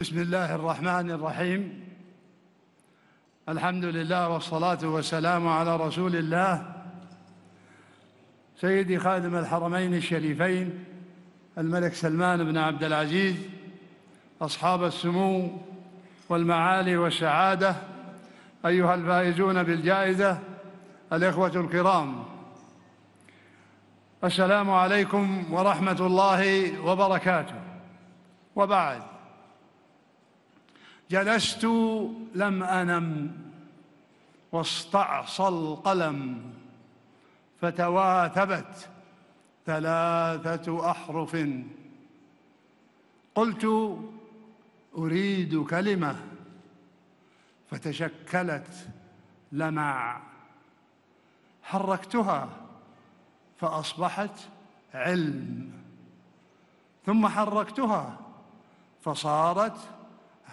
بسم الله الرحمن الرحيم الحمد لله والصلاة والسلام على رسول الله سيدي خادم الحرمين الشريفين الملك سلمان بن عبد العزيز أصحاب السمو والمعالي والسعادة أيها الفائزون بالجائزة الإخوة الكرام السلام عليكم ورحمة الله وبركاته وبعد جلست لم أنم واستعصى القلم فتواثبت ثلاثة أحرف قلت أريد كلمة فتشكلت لمع حركتها فأصبحت علم ثم حركتها فصارت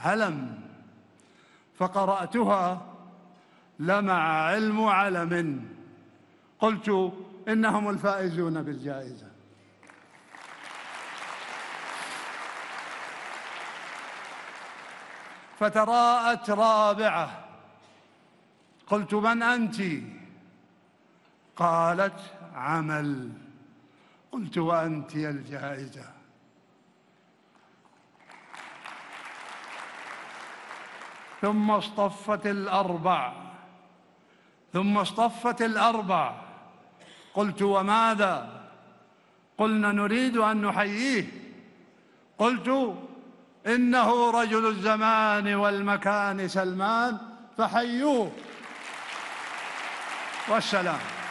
علم فقرأتها لمع علم علم قلت إنهم الفائزون بالجائزة فتراءت رابعة قلت من أنت قالت عمل قلت وأنت الجائزة ثم اصطفت الأربع ثم اصطفت الأربع قلت وماذا قلنا نريد أن نحييه قلت إنه رجل الزمان والمكان سلمان فحيوه والسلام